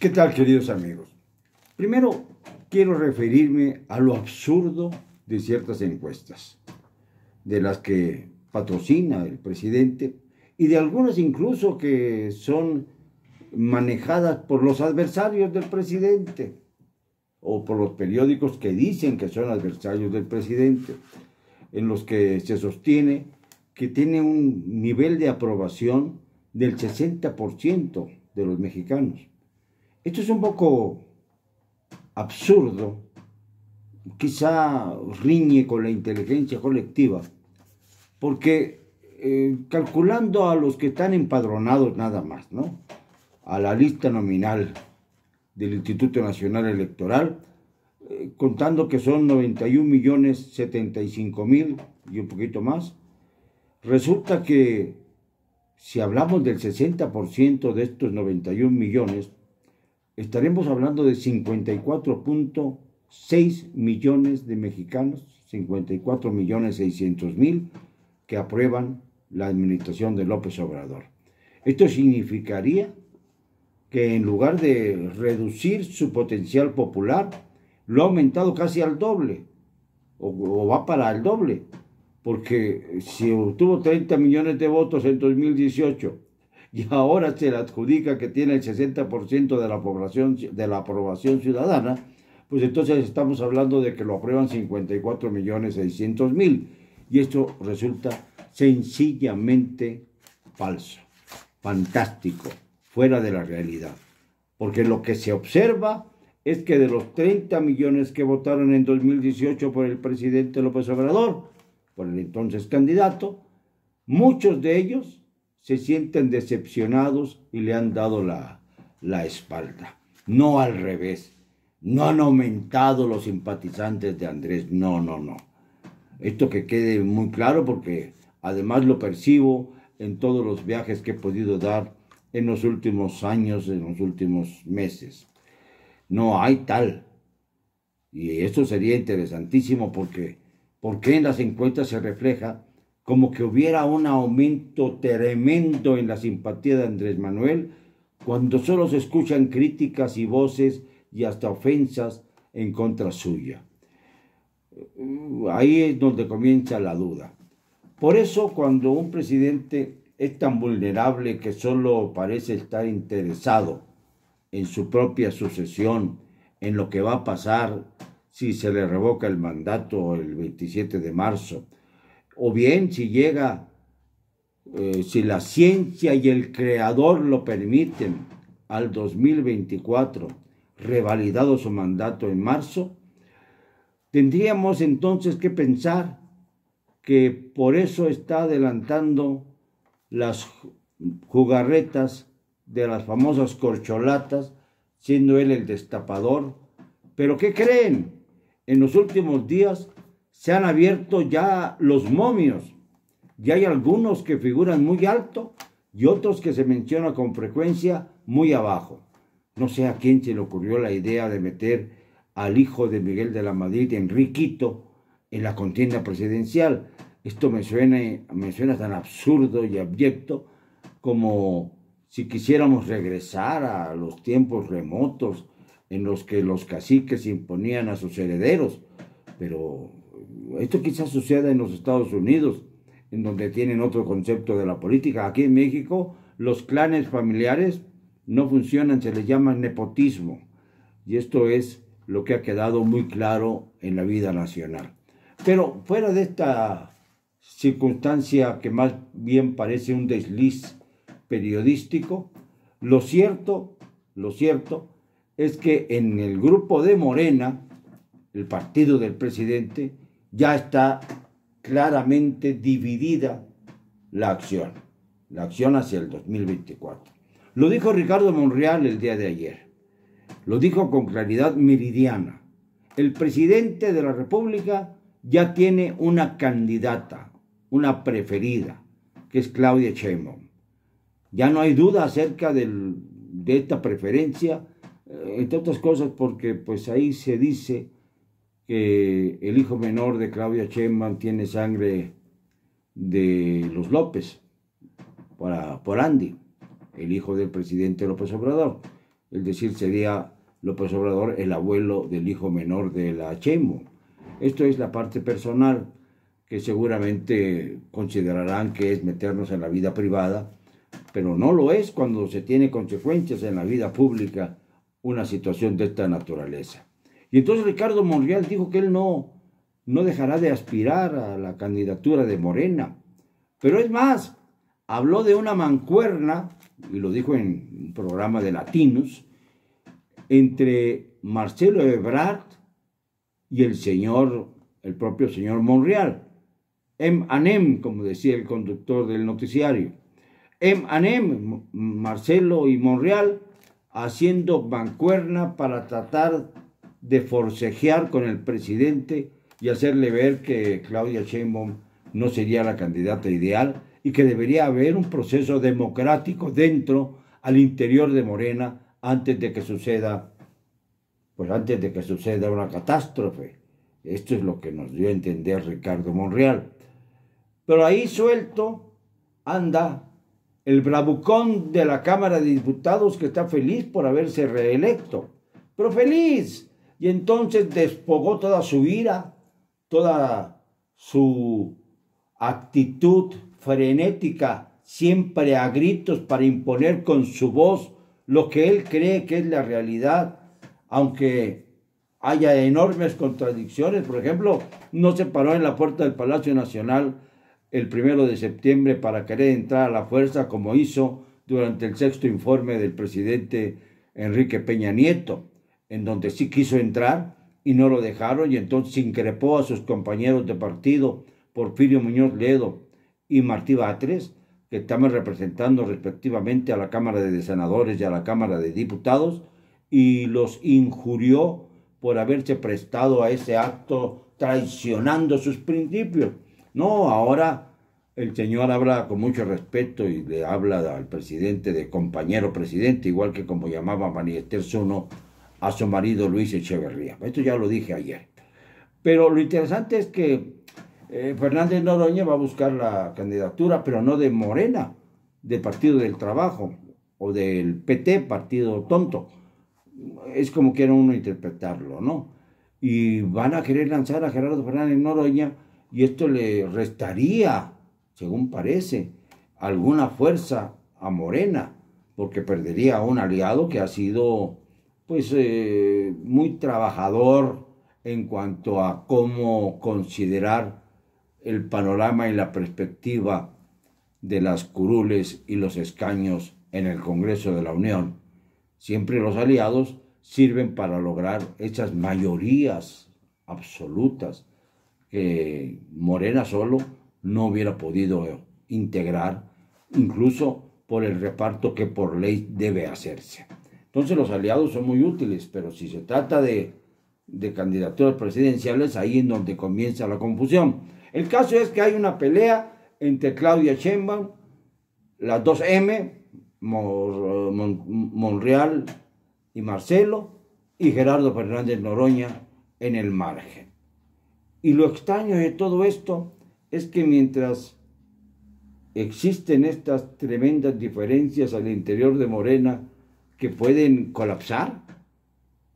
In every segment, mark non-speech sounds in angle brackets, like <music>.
¿Qué tal, queridos amigos? Primero, quiero referirme a lo absurdo de ciertas encuestas, de las que patrocina el presidente y de algunas incluso que son manejadas por los adversarios del presidente o por los periódicos que dicen que son adversarios del presidente, en los que se sostiene que tiene un nivel de aprobación del 60% de los mexicanos esto es un poco absurdo, quizá riñe con la inteligencia colectiva, porque eh, calculando a los que están empadronados nada más, ¿no? A la lista nominal del Instituto Nacional Electoral, eh, contando que son 91 millones 75 mil y un poquito más, resulta que si hablamos del 60% de estos 91 millones, estaremos hablando de 54.6 millones de mexicanos, 54.600.000 millones que aprueban la administración de López Obrador. Esto significaría que en lugar de reducir su potencial popular, lo ha aumentado casi al doble, o, o va para el doble, porque si obtuvo 30 millones de votos en 2018, <laughs> y ahora se le adjudica que tiene el 60% de la, población, de la aprobación ciudadana, pues entonces estamos hablando de que lo aprueban 54.600.000. Y esto resulta sencillamente falso, fantástico, fuera de la realidad. Porque lo que se observa es que de los 30 millones que votaron en 2018 por el presidente López Obrador, por el entonces candidato, muchos de ellos se sienten decepcionados y le han dado la, espalda. No al revés. No han aumentado los simpatizantes de Andrés. No, no, no. Esto que quede muy claro porque además lo percibo en todos los viajes que he podido dar en los últimos años, en los últimos meses. No hay tal. Y esto sería interesantísimo porque, porque en las encuestas se refleja como que hubiera un aumento tremendo en la simpatía de Andrés Manuel cuando solo se escuchan críticas y voces y hasta ofensas en contra suya. Ahí es donde comienza la duda. Por eso cuando un presidente es tan vulnerable que solo parece estar interesado en su propia sucesión, en lo que va a pasar si se le revoca el mandato el 27 de marzo, o bien si llega, eh, si la ciencia y el creador lo permiten, al 2024, revalidado su mandato en marzo, tendríamos entonces que pensar que por eso está adelantando las jugarretas de las famosas corcholatas, siendo él el destapador. Pero ¿qué creen? En los últimos días se han abierto ya los momios y hay algunos que figuran muy alto y otros que se menciona con frecuencia muy abajo. No sé a quién se le ocurrió la idea de meter al hijo de Miguel de la Madrid, Enriquito, en la contienda presidencial. Esto me suena, me suena tan absurdo y abyecto como si quisiéramos regresar a los tiempos remotos en los que los caciques imponían a sus herederos, pero esto quizás suceda en los Estados Unidos, en donde tienen otro concepto de la política. Aquí en México los clanes familiares no funcionan, se les llama nepotismo. Y esto es lo que ha quedado muy claro en la vida nacional. Pero fuera de esta circunstancia que más bien parece un desliz periodístico, lo cierto, lo cierto es que en el grupo de Morena, el partido del presidente, ya está claramente dividida la acción, la acción hacia el 2024. Lo dijo Ricardo Monreal el día de ayer, lo dijo con claridad meridiana. El presidente de la República ya tiene una candidata, una preferida, que es Claudia Sheinbaum. Ya no hay duda acerca de esta preferencia, eh, entre otras cosas porque pues ahí se dice que el hijo menor de Claudia Sheinbaum tiene sangre de los López para, por Andy, el hijo del presidente López Obrador. Es decir, sería López Obrador el abuelo del hijo menor de la Chemo. Esto es la parte personal que seguramente considerarán que es meternos en la vida privada, pero no lo es cuando se tiene consecuencias en la vida pública una situación de esta naturaleza. Y entonces Ricardo Monreal dijo que él no, no dejará de aspirar a la candidatura de Morena. Pero es más, habló de una mancuerna, y lo dijo en un programa de Latinos, entre Marcelo Ebrard y el señor, el propio señor Monreal. M. Em anem, como decía el conductor del noticiario. Em M. anem, Marcelo y Monreal, haciendo mancuerna para tratar de forcejear con el presidente y hacerle ver que Claudia Sheinbaum no sería la candidata ideal y que debería haber un proceso democrático dentro al interior de Morena antes de que suceda pues antes de que suceda una catástrofe. Esto es lo que nos dio a entender Ricardo Monreal. Pero ahí suelto anda el bravucón de la Cámara de Diputados que está feliz por haberse reelecto. Pero feliz, y entonces despogó toda su ira, toda su actitud frenética, siempre a gritos para imponer con su voz lo que él cree que es la realidad, aunque haya enormes contradicciones. Por ejemplo, no se paró en la puerta del Palacio Nacional el primero de septiembre para querer entrar a la fuerza como hizo durante el sexto informe del presidente Enrique Peña Nieto en donde sí quiso entrar y no lo dejaron y entonces increpó a sus compañeros de partido, Porfirio Muñoz Ledo y Martí Batres, que estaban representando respectivamente a la Cámara de Senadores y a la Cámara de Diputados, y los injurió por haberse prestado a ese acto traicionando sus principios. No, ahora el señor habla con mucho respeto y le habla al presidente de compañero presidente, igual que como llamaba Maniester Suno, a su marido Luis Echeverría. Esto ya lo dije ayer. Pero lo interesante es que eh, Fernández Noroña va a buscar la candidatura, pero no de Morena, del Partido del Trabajo o del PT, Partido Tonto. Es como quiera uno interpretarlo, ¿no? Y van a querer lanzar a Gerardo Fernández Noroña y esto le restaría, según parece, alguna fuerza a Morena, porque perdería a un aliado que ha sido pues eh, muy trabajador en cuanto a cómo considerar el panorama y la perspectiva de las curules y los escaños en el Congreso de la Unión. Siempre los aliados sirven para lograr esas mayorías absolutas que Morena solo no hubiera podido integrar, incluso por el reparto que por ley debe hacerse. Entonces los aliados son muy útiles, pero si se trata de, candidaturas presidenciales, ahí es donde comienza la confusión. El caso es que hay una pelea entre Claudia Sheinbaum, las dos M, Monreal y Marcelo, y Gerardo Fernández Noroña en el margen. Y lo extraño de todo esto es que mientras existen estas tremendas diferencias al interior de Morena que pueden colapsar.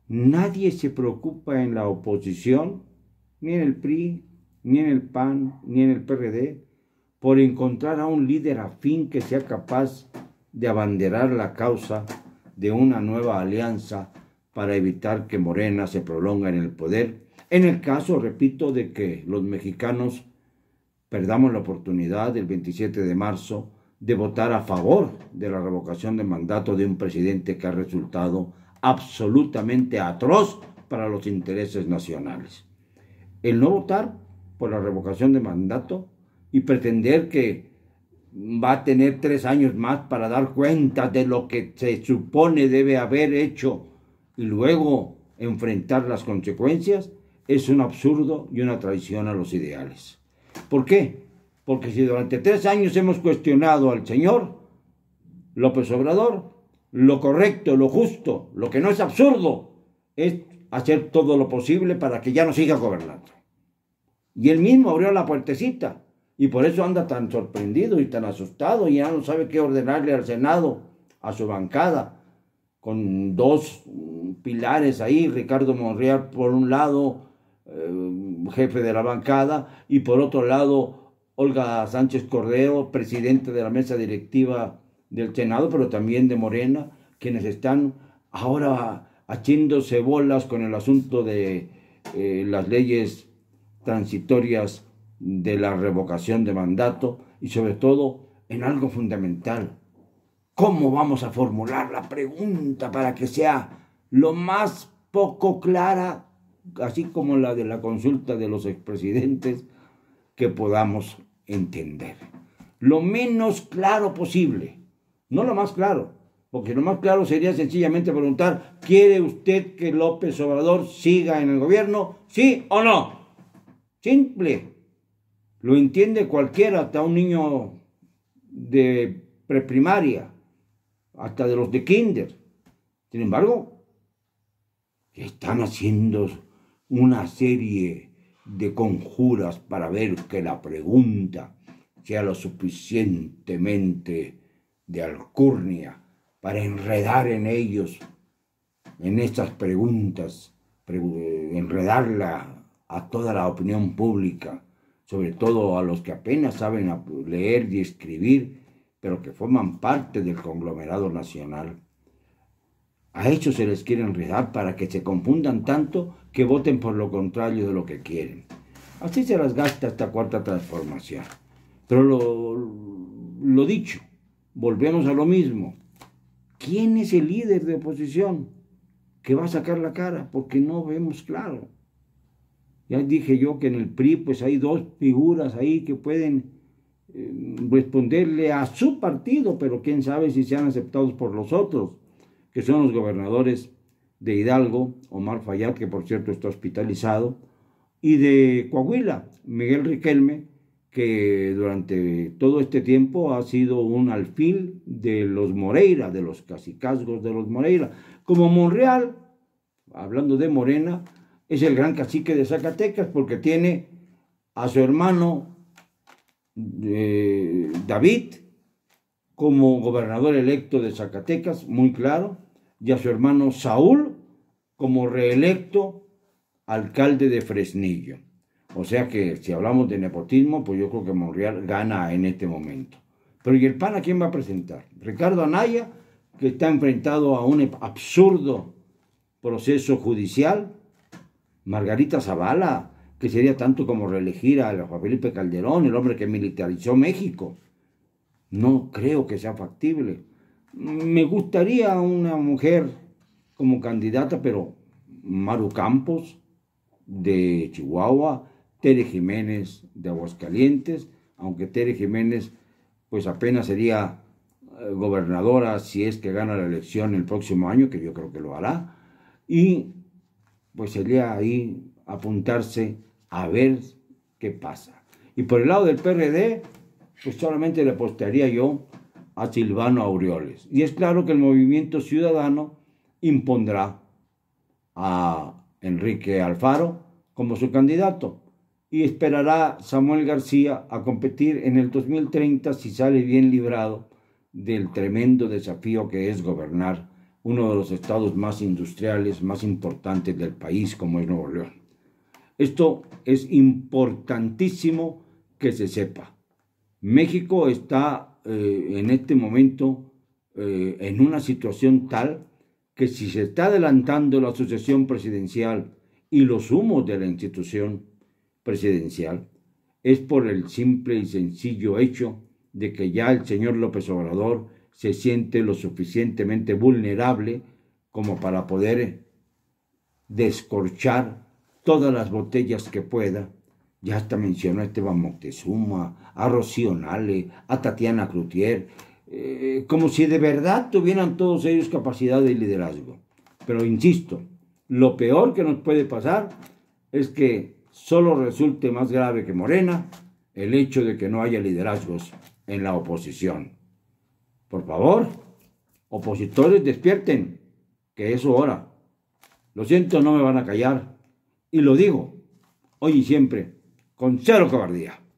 Nadie se preocupa en la oposición, ni en el PRI, ni en el PAN, ni en el PRD, por encontrar a un líder afín que sea capaz de abanderar la causa de una nueva alianza para evitar que Morena se prolonga en el poder, en el caso, repito, de que los mexicanos perdamos la oportunidad el 27 de marzo de votar a favor de la revocación de mandato de un presidente que ha resultado absolutamente atroz para los intereses nacionales. El no votar por la revocación de mandato y pretender que va a tener tres años más para dar cuenta de lo que se supone debe haber hecho y luego enfrentar las consecuencias, es un absurdo y una traición a los ideales. ¿Por qué? Porque si durante tres años hemos cuestionado al señor López Obrador, lo correcto, lo justo, lo que no es absurdo, es hacer todo lo posible para que ya no siga gobernando. Y él mismo abrió la puertecita. Y por eso anda tan sorprendido y tan asustado y ya no sabe qué ordenarle al Senado, a su bancada, con dos pilares ahí, Ricardo Monreal por un lado, eh, jefe de la bancada, y por otro lado, Olga Sánchez Cordero, presidente de la mesa directiva del Senado, pero también de Morena, quienes están ahora haciéndose bolas con el asunto de eh, las leyes transitorias de la revocación de mandato y sobre todo en algo fundamental. ¿Cómo vamos a formular la pregunta para que sea lo más poco clara, así como la de la consulta de los expresidentes, que podamos entender. Lo menos claro posible, no lo más claro, porque lo más claro sería sencillamente preguntar, ¿quiere usted que López Obrador siga en el gobierno? ¿Sí o no? Simple. Lo entiende cualquiera, hasta un niño de preprimaria, hasta de los de kinder. Sin embargo, están haciendo una serie de conjuras para ver que la pregunta sea lo suficientemente de alcurnia para enredar en ellos, en estas preguntas, enredarla a toda la opinión pública, sobre todo a los que apenas saben leer y escribir, pero que forman parte del conglomerado nacional. A ellos se les quiere enredar para que se confundan tanto que voten por lo contrario de lo que quieren. Así se las gasta esta cuarta transformación. Pero lo, dicho, volvemos a lo mismo. ¿Quién es el líder de oposición que va a sacar la cara? Porque no vemos claro. Ya dije yo que en el PRI pues hay dos figuras ahí que pueden eh, responderle a su partido, pero quién sabe si sean aceptados por los otros, que son los gobernadores de Hidalgo, Omar Fayad, que por cierto está hospitalizado, y de Coahuila, Miguel Riquelme, que durante todo este tiempo ha sido un alfil de los Moreira, de los cacicazgos de los Moreira. Como Monreal, hablando de Morena, es el gran cacique de Zacatecas porque tiene a su hermano eh, David como gobernador electo de Zacatecas, muy claro, y a su hermano Saúl como reelecto alcalde de Fresnillo. O sea que si hablamos de nepotismo, pues yo creo que Monreal gana en este momento. Pero ¿y el PAN a quién va a presentar? Ricardo Anaya, que está enfrentado a un absurdo proceso judicial. Margarita Zavala, que sería tanto como reelegir a Juan Felipe Calderón, el hombre que militarizó México. No creo que sea factible. Me gustaría una mujer como candidata, pero Maru Campos de Chihuahua, Tere Jiménez de Aguascalientes, aunque Tere Jiménez pues apenas sería eh, gobernadora si es que gana la elección el próximo año, que yo creo que lo hará, y pues sería ahí apuntarse a ver qué pasa. Y por el lado del PRD, pues solamente le apostaría yo a Silvano Aureoles. Y es claro que el movimiento ciudadano impondrá a Enrique Alfaro como su candidato y esperará Samuel García a competir en el 2030 si sale bien librado del tremendo desafío que es gobernar uno de los estados más industriales, más importantes del país como es Nuevo León. Esto es importantísimo que se sepa. México está eh, en este momento eh, en una situación tal que si se está adelantando la sucesión presidencial y los humos de la institución presidencial, es por el simple y sencillo hecho de que ya el señor López Obrador se siente lo suficientemente vulnerable como para poder descorchar todas las botellas que pueda. Ya hasta mencionó a Esteban Moctezuma, a Rocío Nale, a Tatiana Crutier, eh, como si de verdad tuvieran todos ellos capacidad de liderazgo. Pero insisto, lo peor que nos puede pasar es que solo resulte más grave que Morena el hecho de que no haya liderazgos en la oposición. Por favor, opositores, despierten, que es su hora. Lo siento, no me van a callar. Y lo digo, hoy y siempre, con cero cobardía.